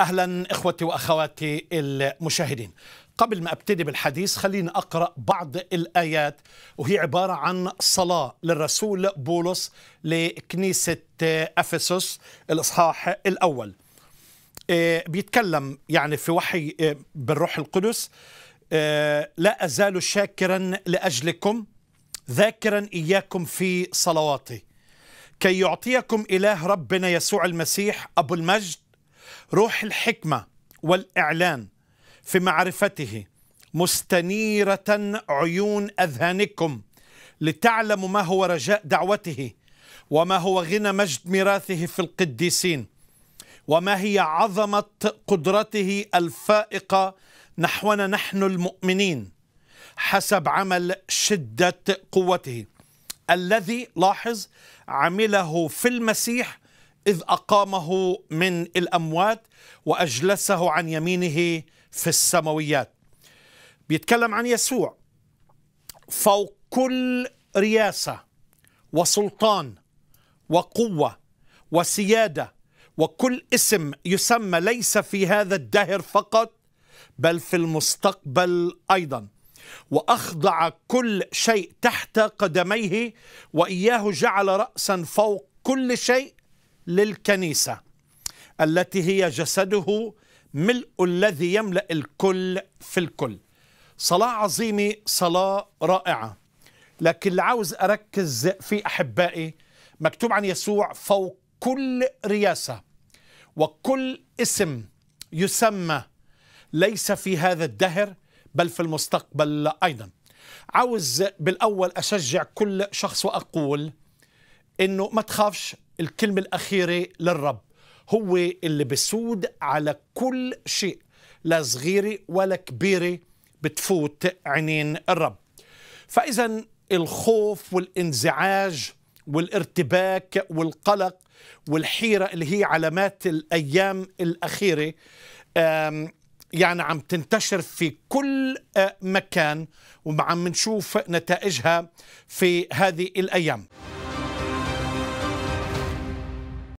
اهلا اخوتي واخواتي المشاهدين قبل ما ابتدي بالحديث خليني اقرا بعض الايات وهي عباره عن صلاه للرسول بولس لكنيسه افسس الاصحاح الاول آه، بيتكلم يعني في وحي آه، بالروح القدس آه، لا ازال شاكرا لاجلكم ذاكرا اياكم في صلواتي كي يعطيكم اله ربنا يسوع المسيح ابو المجد روح الحكمة والإعلان في معرفته مستنيرة عيون أذهانكم لتعلموا ما هو رجاء دعوته وما هو غنى مجد ميراثه في القديسين وما هي عظمة قدرته الفائقة نحونا نحن المؤمنين حسب عمل شدة قوته الذي لاحظ عمله في المسيح إذ أقامه من الأموات وأجلسه عن يمينه في السماويات بيتكلم عن يسوع فوق كل رياسة وسلطان وقوة وسيادة وكل اسم يسمى ليس في هذا الدهر فقط بل في المستقبل أيضا وأخضع كل شيء تحت قدميه وإياه جعل رأسا فوق كل شيء للكنيسة التي هي جسده ملء الذي يملأ الكل في الكل صلاة عظيمة صلاة رائعة لكن اللي عاوز أركز في أحبائي مكتوب عن يسوع فوق كل رياسة وكل اسم يسمى ليس في هذا الدهر بل في المستقبل أيضا عاوز بالأول أشجع كل شخص وأقول أنه ما تخافش الكلمة الأخيرة للرب هو اللي بسود على كل شيء لا صغيرة ولا كبيرة بتفوت عينين الرب فإذا الخوف والانزعاج والارتباك والقلق والحيرة اللي هي علامات الأيام الأخيرة يعني عم تنتشر في كل آه، مكان وعم نشوف نتائجها في هذه الأيام